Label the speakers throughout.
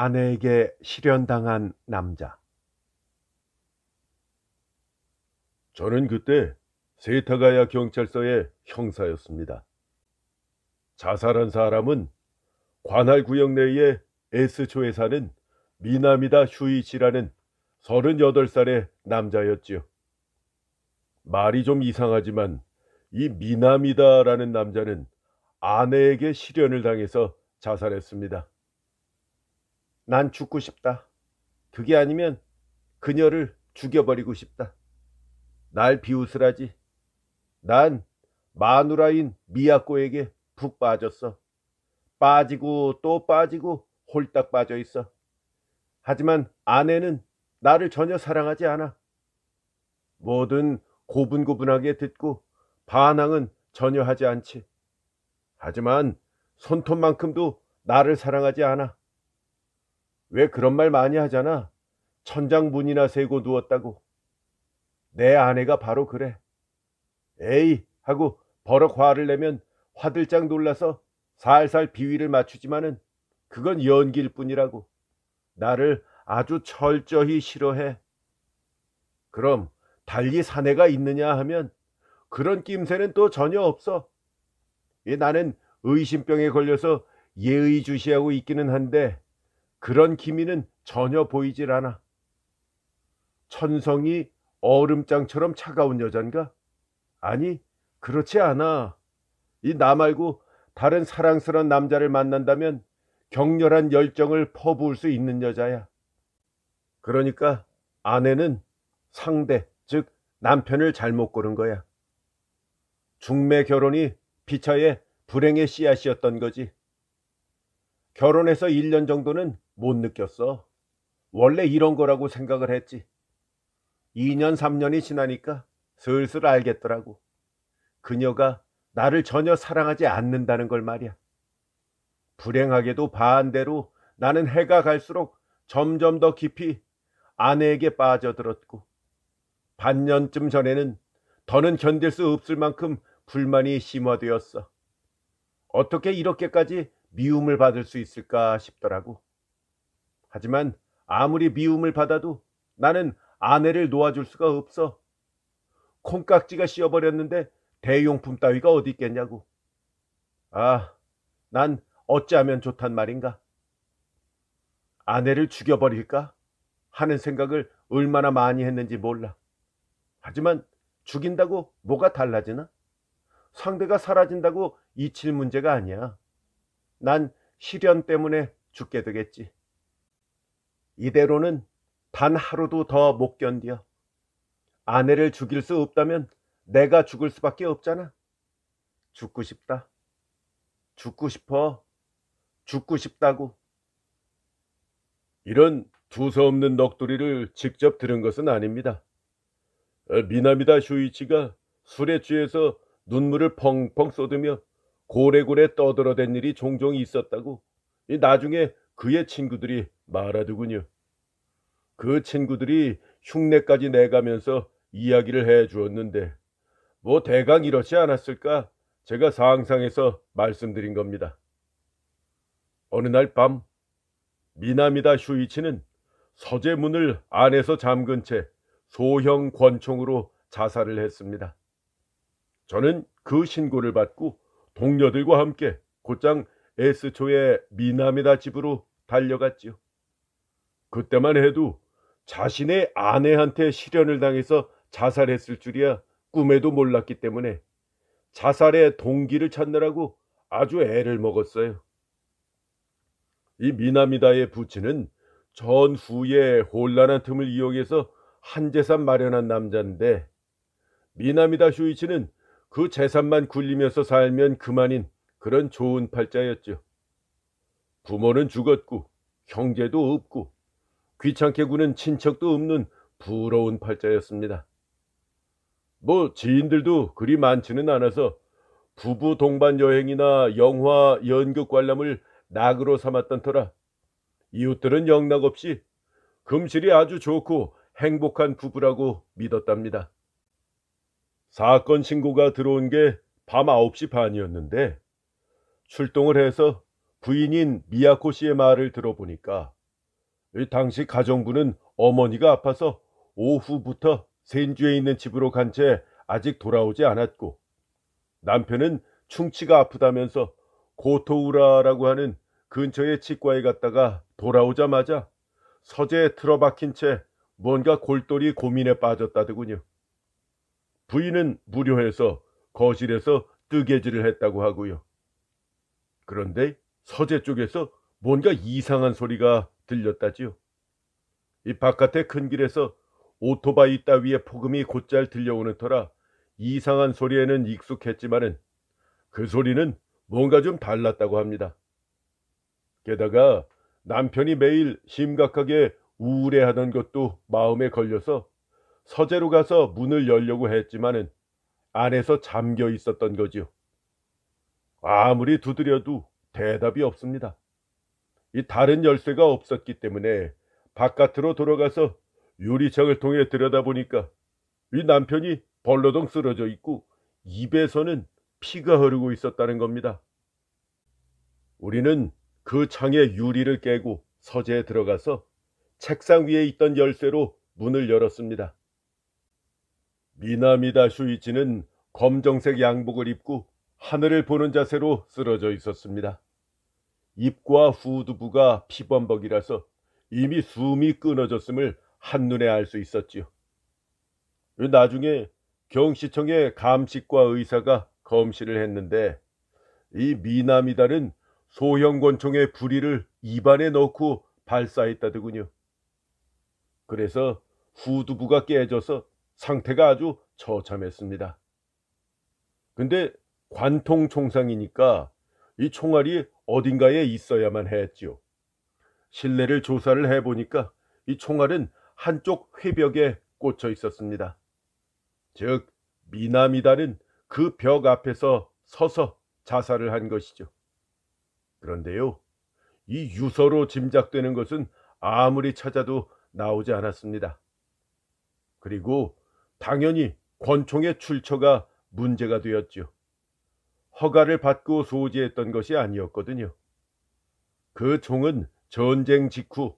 Speaker 1: 아내에게 실현당한 남자. 저는 그때 세타가야 경찰서의 형사였습니다. 자살한 사람은 관할 구역 내의 S초에 사는 미나미다 슈이치라는 38살의 남자였지요. 말이 좀 이상하지만 이 미나미다라는 남자는 아내에게 실현을 당해서 자살했습니다. 난 죽고 싶다. 그게 아니면 그녀를 죽여버리고 싶다. 날 비웃으라지. 난 마누라인 미야코에게 푹 빠졌어. 빠지고 또 빠지고 홀딱 빠져 있어. 하지만 아내는 나를 전혀 사랑하지 않아. 뭐든 고분고분하게 듣고 반항은 전혀 하지 않지. 하지만 손톱만큼도 나를 사랑하지 않아. 왜 그런 말 많이 하잖아. 천장 문이나 세고 누웠다고. 내 아내가 바로 그래. 에이 하고 버럭 화를 내면 화들짝 놀라서 살살 비위를 맞추지만은 그건 연기일 뿐이라고. 나를 아주 철저히 싫어해. 그럼 달리 사내가 있느냐 하면 그런 낌새는 또 전혀 없어. 예, 나는 의심병에 걸려서 예의주시하고 있기는 한데 그런 기미는 전혀 보이질 않아. 천성이 얼음장처럼 차가운 여잔가? 아니, 그렇지 않아. 이 나 말고 다른 사랑스러운 남자를 만난다면 격렬한 열정을 퍼부을 수 있는 여자야. 그러니까 아내는 상대, 즉 남편을 잘못 고른 거야. 중매 결혼이 피처의 불행의 씨앗이었던 거지. 결혼해서 1년 정도는 못 느꼈어. 원래 이런 거라고 생각을 했지. 2년, 3년이 지나니까 슬슬 알겠더라고. 그녀가 나를 전혀 사랑하지 않는다는 걸 말이야. 불행하게도 반대로 나는 해가 갈수록 점점 더 깊이 아내에게 빠져들었고, 반년쯤 전에는 더는 견딜 수 없을 만큼 불만이 심화되었어. 어떻게 이렇게까지 미움을 받을 수 있을까 싶더라고. 하지만 아무리 미움을 받아도 나는 아내를 놓아줄 수가 없어. 콩깍지가 씌어버렸는데 대용품 따위가 어디 있겠냐고. 아, 난 어찌하면 좋단 말인가. 아내를 죽여버릴까? 하는 생각을 얼마나 많이 했는지 몰라. 하지만 죽인다고 뭐가 달라지나? 상대가 사라진다고 잊힐 문제가 아니야. 난 시련 때문에 죽게 되겠지. 이대로는 단 하루도 더 못 견디어. 아내를 죽일 수 없다면 내가 죽을 수밖에 없잖아. 죽고 싶다. 죽고 싶어. 죽고 싶다고. 이런 두서없는 넋두리를 직접 들은 것은 아닙니다. 미나미다 슈이치가 술에 취해서 눈물을 펑펑 쏟으며 고래고래 떠들어댄 일이 종종 있었다고 나중에 그의 친구들이 말하더군요. 그 친구들이 흉내까지 내가면서 이야기를 해 주었는데 뭐 대강 이렇지 않았을까 제가 상상해서 말씀드린 겁니다. 어느 날 밤 미나미다 슈이치는 서재 문을 안에서 잠근 채 소형 권총으로 자살을 했습니다. 저는 그 신고를 받고 동료들과 함께 곧장 에스초의 미나미다 집으로 달려갔지요. 그때만 해도 자신의 아내한테 실현을 당해서 자살했을 줄이야 꿈에도 몰랐기 때문에 자살의 동기를 찾느라고 아주 애를 먹었어요. 이 미나미다의 부친은 전후에 혼란한 틈을 이용해서 한 재산 마련한 남자인데 미나미다 슈이치는그 재산만 굴리면서 살면 그만인 그런 좋은 팔자였죠. 부모는 죽었고 형제도 없고 귀찮게 구는 친척도 없는 부러운 팔자였습니다. 뭐 지인들도 그리 많지는 않아서 부부 동반 여행이나 영화 연극 관람을 낙으로 삼았던 터라 이웃들은 영락 없이 금실이 아주 좋고 행복한 부부라고 믿었답니다. 사건 신고가 들어온 게 밤 9시 반이었는데 출동을 해서 부인인 미야코 씨의 말을 들어보니까 당시 가정부는 어머니가 아파서 오후부터 센주에 있는 집으로 간 채 아직 돌아오지 않았고 남편은 충치가 아프다면서 고토우라라고 하는 근처의 치과에 갔다가 돌아오자마자 서재에 틀어박힌 채 뭔가 골똘히 고민에 빠졌다더군요. 부인은 무료해서 거실에서 뜨개질을 했다고 하고요. 그런데 서재 쪽에서 뭔가 이상한 소리가 들렸다지요. 이 바깥의 큰 길에서 오토바이 따위의 폭음이 곧잘 들려오는 터라 이상한 소리에는 익숙했지만은 그 소리는 뭔가 좀 달랐다고 합니다. 게다가 남편이 매일 심각하게 우울해하던 것도 마음에 걸려서 서재로 가서 문을 열려고 했지만은 안에서 잠겨 있었던 거지요. 아무리 두드려도 대답이 없습니다. 이 다른 열쇠가 없었기 때문에 바깥으로 돌아가서 유리창을 통해 들여다보니까 이 남편이 벌러덩 쓰러져 있고 입에서는 피가 흐르고 있었다는 겁니다. 우리는 그 창의 유리를 깨고 서재에 들어가서 책상 위에 있던 열쇠로 문을 열었습니다. 미나미다 슈이치는 검정색 양복을 입고 하늘을 보는 자세로 쓰러져 있었습니다. 입과 후두부가 피범벅이라서 이미 숨이 끊어졌음을 한눈에 알 수 있었지요. 나중에 경시청의 감식과 의사가 검시를 했는데 이 미남이다는 소형권총의 부리를 입안에 넣고 발사했다더군요. 그래서 후두부가 깨져서 상태가 아주 처참했습니다. 근데 관통총상이니까 이 총알이 어딘가에 있어야만 했지요. 실내를 조사를 해보니까 이 총알은 한쪽 회벽에 꽂혀 있었습니다. 즉미나미다는그 벽 앞에서 서서 자살을 한 것이죠. 그런데요. 이 유서로 짐작되는 것은 아무리 찾아도 나오지 않았습니다. 그리고 당연히 권총의 출처가 문제가 되었지요. 허가를 받고 소지했던 것이 아니었거든요. 그 총은 전쟁 직후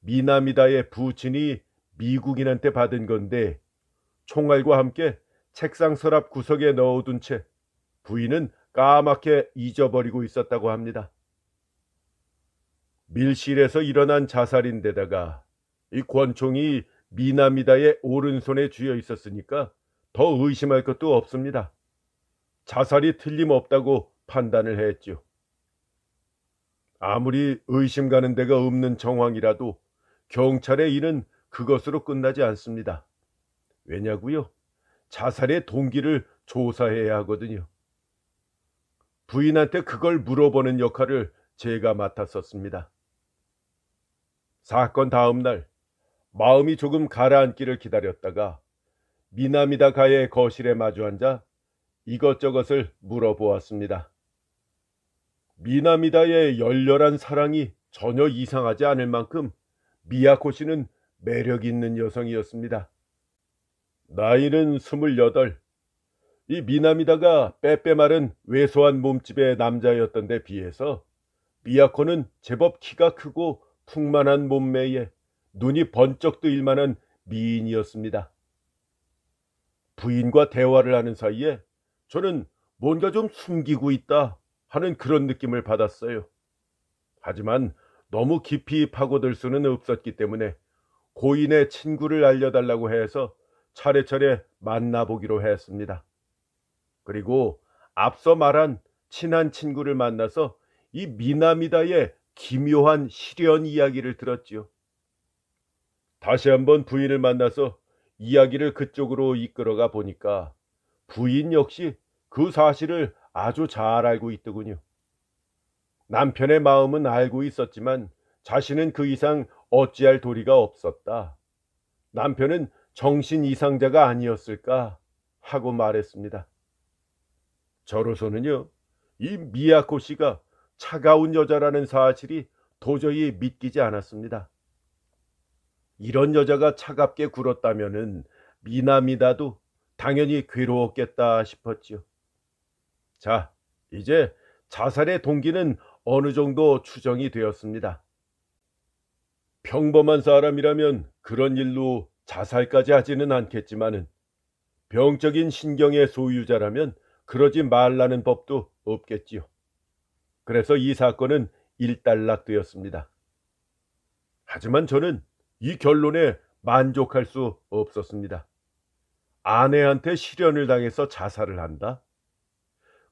Speaker 1: 미나미다의 부친이 미국인한테 받은 건데 총알과 함께 책상 서랍 구석에 넣어둔 채 부인은 까맣게 잊어버리고 있었다고 합니다. 밀실에서 일어난 자살인데다가 이 권총이 미나미다의 오른손에 쥐어 있었으니까 더 의심할 것도 없습니다. 자살이 틀림없다고 판단을 했죠. 아무리 의심 가는 데가 없는 정황이라도 경찰의 일은 그것으로 끝나지 않습니다. 왜냐고요? 자살의 동기를 조사해야 하거든요. 부인한테 그걸 물어보는 역할을 제가 맡았었습니다. 사건 다음 날 마음이 조금 가라앉기를 기다렸다가 미나미다 가의 거실에 마주앉아 이것저것을 물어보았습니다. 미나미다의 열렬한 사랑이 전혀 이상하지 않을 만큼 미야코 씨는 매력 있는 여성이었습니다. 나이는 스물여덟. 이 미나미다가 빼빼마른 왜소한 몸집의 남자였던 데 비해서 미야코는 제법 키가 크고 풍만한 몸매에 눈이 번쩍 뜨일 만한 미인이었습니다. 부인과 대화를 하는 사이에 저는 뭔가 좀 숨기고 있다 하는 그런 느낌을 받았어요. 하지만 너무 깊이 파고들 수는 없었기 때문에 고인의 친구를 알려달라고 해서 차례차례 만나보기로 했습니다. 그리고 앞서 말한 친한 친구를 만나서 이 미나미다의 기묘한 실현 이야기를 들었지요. 다시 한번 부인을 만나서 이야기를 그쪽으로 이끌어가 보니까 부인 역시 그 사실을 아주 잘 알고 있더군요. 남편의 마음은 알고 있었지만 자신은 그 이상 어찌할 도리가 없었다. 남편은 정신 이상자가 아니었을까 하고 말했습니다. 저로서는요, 이 미야코 씨가 차가운 여자라는 사실이 도저히 믿기지 않았습니다. 이런 여자가 차갑게 굴었다면미남이다도 당연히 괴로웠겠다 싶었지요. 자, 이제 자살의 동기는 어느 정도 추정이 되었습니다. 평범한 사람이라면 그런 일로 자살까지 하지는 않겠지만 병적인 신경의 소유자라면 그러지 말라는 법도 없겠지요. 그래서 이 사건은 일단락되었습니다. 하지만 저는 이 결론에 만족할 수 없었습니다. 아내한테 실현을 당해서 자살을 한다?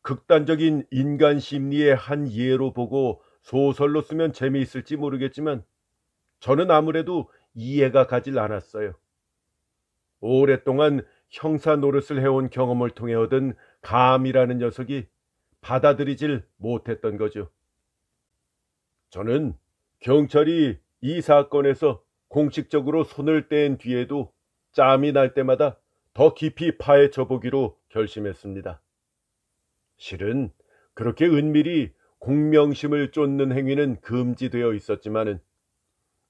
Speaker 1: 극단적인 인간 심리의 한 예로 보고 소설로 쓰면 재미있을지 모르겠지만 저는 아무래도 이해가 가질 않았어요. 오랫동안 형사 노릇을 해온 경험을 통해 얻은 감이라는 녀석이 받아들이질 못했던 거죠. 저는 경찰이 이 사건에서 공식적으로 손을 뗀 뒤에도 짬이 날 때마다 더 깊이 파헤쳐 보기로 결심했습니다. 실은 그렇게 은밀히 공명심을 쫓는 행위는 금지되어 있었지만은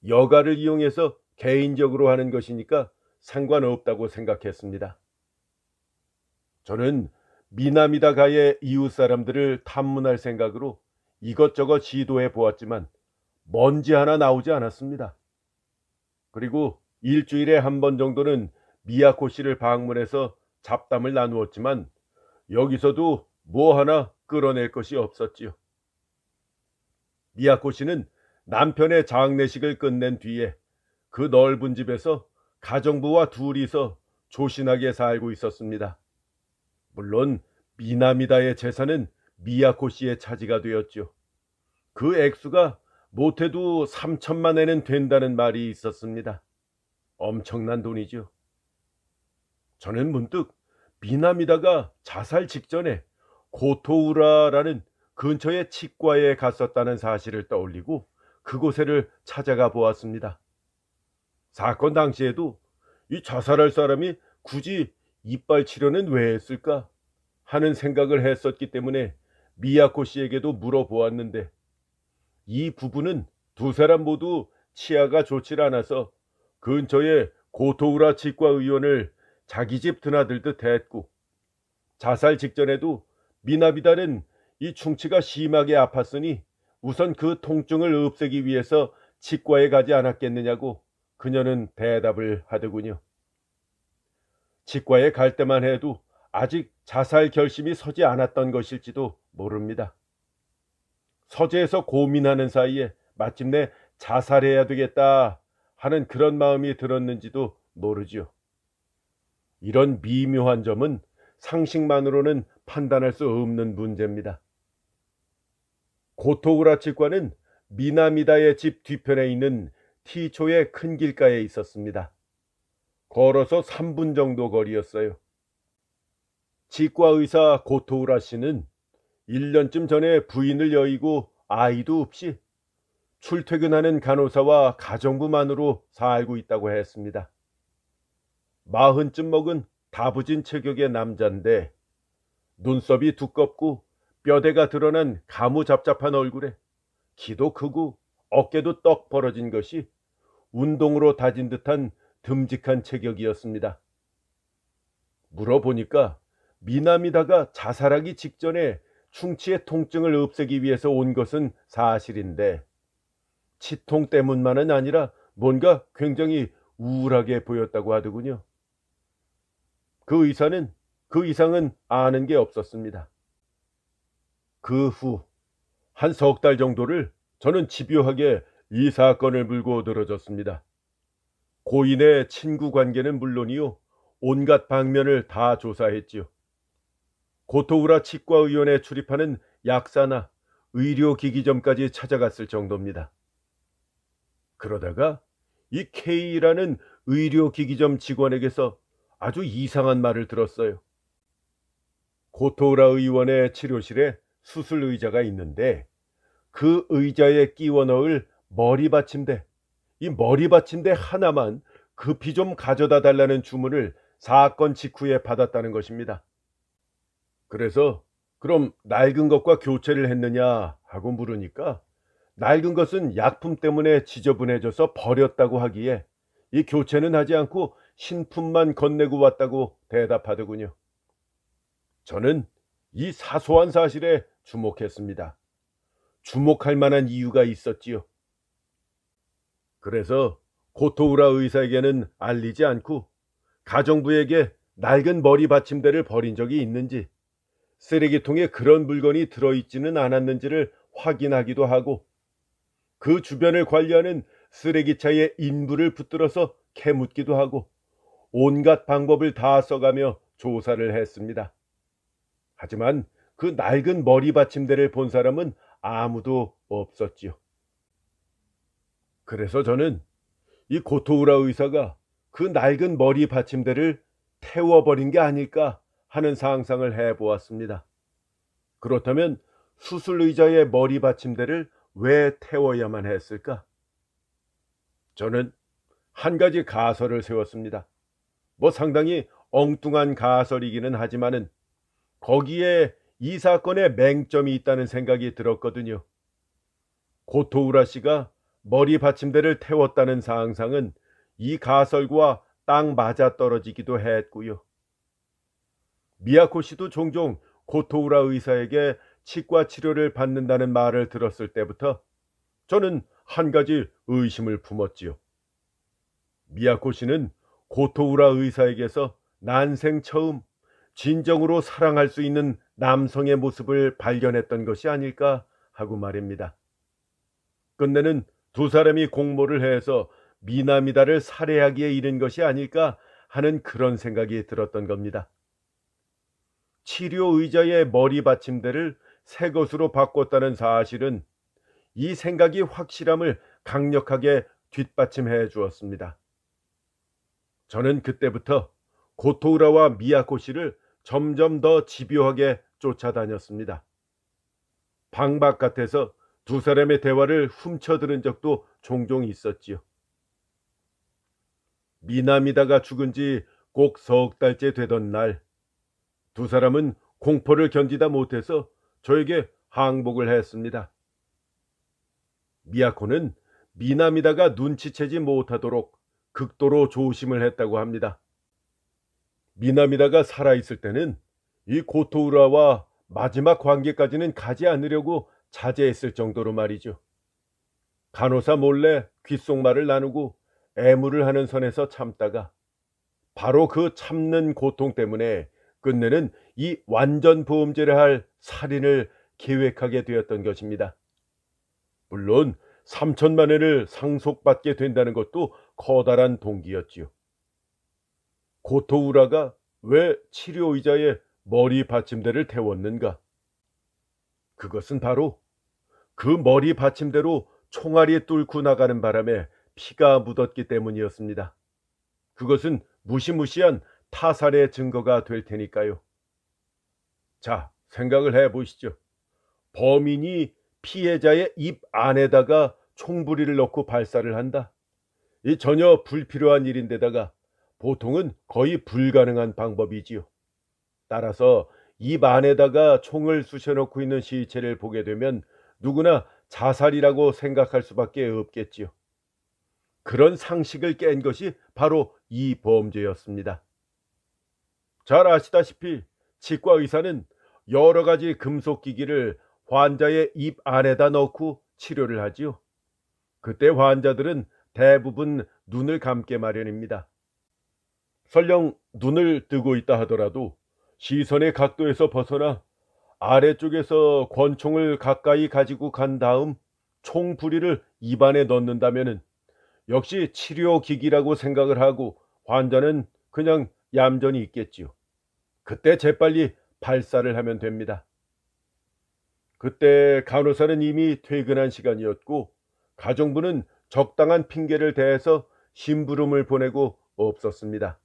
Speaker 1: 여가를 이용해서 개인적으로 하는 것이니까 상관없다고 생각했습니다. 저는 미나미다 가의 이웃 사람들을 탐문할 생각으로 이것저것 시도해 보았지만 먼지 하나 나오지 않았습니다. 그리고 일주일에 한 번 정도는 미야코 시를 방문해서 잡담을 나누었지만 여기서도 뭐 하나 끌어낼 것이 없었지요. 미야코 씨는 남편의 장례식을 끝낸 뒤에 그 넓은 집에서 가정부와 둘이서 조신하게 살고 있었습니다. 물론 미나미다의 재산은 미야코 씨의 차지가 되었지요그 액수가 못해도 3천만 엔은 된다는 말이 있었습니다. 엄청난 돈이죠. 저는 문득 미나미다가 자살 직전에 고토우라라는 근처의 치과에 갔었다는 사실을 떠올리고 그곳에를 찾아가 보았습니다. 사건 당시에도 이 자살할 사람이 굳이 이빨 치료는 왜 했을까 하는 생각을 했었기 때문에 미야코 씨에게도 물어보았는데 이 부부는 두 사람 모두 치아가 좋질 않아서 근처에 고토우라 치과 의원을 자기 집 드나들듯 했고 자살 직전에도 미나비달은 이 충치가 심하게 아팠으니 우선 그 통증을 없애기 위해서 치과에 가지 않았겠느냐고 그녀는 대답을 하더군요. 치과에 갈 때만 해도 아직 자살 결심이 서지 않았던 것일지도 모릅니다. 서재에서 고민하는 사이에 마침내 자살해야 되겠다 하는 그런 마음이 들었는지도 모르지요. 이런 미묘한 점은 상식만으로는 판단할 수 없는 문제입니다. 고토우라 직과는 미나미다의 집 뒤편에 있는 티초의 큰 길가에 있었습니다. 걸어서 3분 정도 거리였어요. 치과 의사 고토우라 씨는 1년쯤 전에 부인을 여의고 아이도 없이 출퇴근하는 간호사와 가정부만으로 살고 있다고 했습니다. 마흔쯤 먹은 다부진 체격의 남잔데 눈썹이 두껍고 뼈대가 드러난 가무잡잡한 얼굴에 키도 크고 어깨도 떡 벌어진 것이 운동으로 다진 듯한 듬직한 체격이었습니다. 물어보니까 미남이다가 자살하기 직전에 충치의 통증을 없애기 위해서 온 것은 사실인데 치통 때문만은 아니라 뭔가 굉장히 우울하게 보였다고 하더군요. 그 의사는 그 이상은 아는 게 없었습니다. 그 후 한 석 달 정도를 저는 집요하게 이 사건을 물고 늘어졌습니다. 고인의 친구 관계는 물론이요. 온갖 방면을 다 조사했지요. 고토우라 치과의원에 출입하는 약사나 의료기기점까지 찾아갔을 정도입니다. 그러다가 이 K라는 의료기기점 직원에게서 아주 이상한 말을 들었어요. 고토우라 의원의 치료실에 수술 의자가 있는데 그 의자에 끼워 넣을 머리 받침대, 이 머리 받침대 하나만 급히 좀 가져다 달라는 주문을 사건 직후에 받았다는 것입니다. 그래서 그럼 낡은 것과 교체를 했느냐 하고 물으니까 낡은 것은 약품 때문에 지저분해져서 버렸다고 하기에 이 교체는 하지 않고 신품만 건네고 왔다고 대답하더군요. 저는 이 사소한 사실에 주목했습니다. 주목할 만한 이유가 있었지요. 그래서 고토우라 의사에게는 알리지 않고 가정부에게 낡은 머리 받침대를 버린 적이 있는지 쓰레기통에 그런 물건이 들어있지는 않았는지를 확인하기도 하고 그 주변을 관리하는 쓰레기차의 인부를 붙들어서 캐묻기도 하고 온갖 방법을 다 써가며 조사를 했습니다. 하지만 그 낡은 머리 받침대를 본 사람은 아무도 없었지요. 그래서 저는 이 고토우라 의사가 그 낡은 머리 받침대를 태워버린 게 아닐까 하는 상상을 해보았습니다. 그렇다면 수술 의자의 머리 받침대를 왜 태워야만 했을까? 저는 한 가지 가설을 세웠습니다. 뭐 상당히 엉뚱한 가설이기는 하지만은 거기에 이사건의 맹점이 있다는 생각이 들었거든요. 고토우라 씨가 머리 받침대를 태웠다는 상항상은이 가설과 딱 맞아떨어지기도 했고요. 미야코 씨도 종종 고토우라 의사에게 치과 치료를 받는다는 말을 들었을 때부터 저는 한 가지 의심을 품었지요. 미야코 씨는 고토우라 의사에게서 난생 처음 진정으로 사랑할 수 있는 남성의 모습을 발견했던 것이 아닐까 하고 말입니다. 끝내는 두 사람이 공모를 해서 미나미다를 살해하기에 이른 것이 아닐까 하는 그런 생각이 들었던 겁니다. 치료 의자의 머리 받침대를 새 것으로 바꿨다는 사실은 이 생각이 확실함을 강력하게 뒷받침해 주었습니다. 저는 그때부터 고토우라와 미야코 시를 점점 더 집요하게 쫓아다녔습니다. 방 바깥에서 두 사람의 대화를 훔쳐들은 적도 종종 있었지요. 미남이다가 죽은 지 꼭 석 달째 되던 날, 두 사람은 공포를 견디다 못해서 저에게 항복을 했습니다. 미아코는 미남이다가 눈치채지 못하도록 극도로 조심을 했다고 합니다. 미나미다가 살아있을 때는 이 고토우라와 마지막 관계까지는 가지 않으려고 자제했을 정도로 말이죠. 간호사 몰래 귓속말을 나누고 애무를 하는 선에서 참다가 바로 그 참는 고통 때문에 끝내는 이 완전 보험제를 할 살인을 계획하게 되었던 것입니다. 물론 3천만 엔을 상속받게 된다는 것도 커다란 동기였지요. 고토우라가 왜 치료의자에 머리 받침대를 태웠는가? 그것은 바로 그 머리 받침대로 총알이 뚫고 나가는 바람에 피가 묻었기 때문이었습니다. 그것은 무시무시한 타살의 증거가 될 테니까요. 자, 생각을 해 보시죠. 범인이 피해자의 입 안에다가 총부리를 넣고 발사를 한다. 이 전혀 불필요한 일인데다가 보통은 거의 불가능한 방법이지요. 따라서 입 안에다가 총을 쑤셔놓고 있는 시체를 보게 되면 누구나 자살이라고 생각할 수밖에 없겠지요. 그런 상식을 깬 것이 바로 이 범죄였습니다. 잘 아시다시피 치과 의사는 여러 가지 금속 기기를 환자의 입 안에다 넣고 치료를 하지요. 그때 환자들은 대부분 눈을 감게 마련입니다. 설령 눈을 뜨고 있다 하더라도 시선의 각도에서 벗어나 아래쪽에서 권총을 가까이 가지고 간 다음 총 부리를 입안에 넣는다면 역시 치료기기라고 생각을 하고 환자는 그냥 얌전히 있겠지요. 그때 재빨리 발사를 하면 됩니다. 그때 간호사는 이미 퇴근한 시간이었고 가정부는 적당한 핑계를 대해서 심부름을 보내고 없었습니다.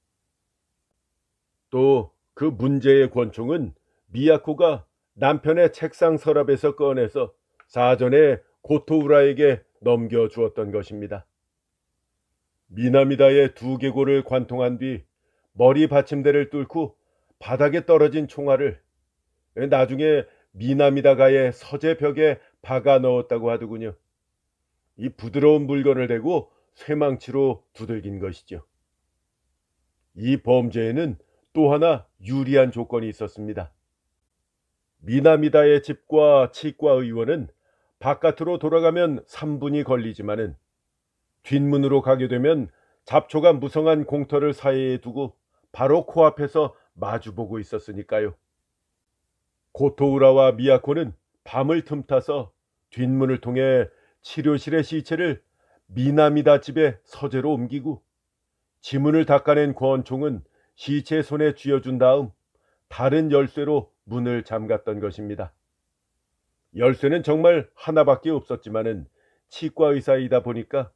Speaker 1: 또그 문제의 권총은 미야코가 남편의 책상 서랍에서 꺼내서 사전에 고토우라에게 넘겨주었던 것입니다. 미나미다의 두 개골을 관통한 뒤 머리 받침대를 뚫고 바닥에 떨어진 총알을 나중에 미나미다가의 서재벽에 박아 넣었다고 하더군요. 이 부드러운 물건을 대고 쇠망치로 두들긴 것이죠. 이 범죄에는 또 하나 유리한 조건이 있었습니다. 미나미다의 집과 치과 의원은 바깥으로 돌아가면 3분이 걸리지만은 뒷문으로 가게 되면 잡초가 무성한 공터를 사이에 두고 바로 코앞에서 마주보고 있었으니까요. 고토우라와 미야코는 밤을 틈타서 뒷문을 통해 치료실의 시체를 미나미다 집의 서재로 옮기고 지문을 닦아낸 권총은 시체 손에 쥐어준 다음 다른 열쇠로 문을 잠갔던 것입니다. 열쇠는 정말 하나밖에 없었지만은 치과 의사이다 보니까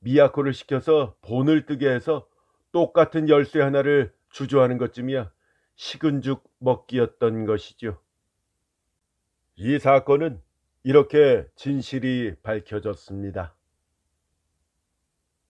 Speaker 1: 미야코를 시켜서 본을 뜨게 해서 똑같은 열쇠 하나를 주조하는 것쯤이야 식은 죽 먹기였던 것이죠. 이 사건은 이렇게 진실이 밝혀졌습니다.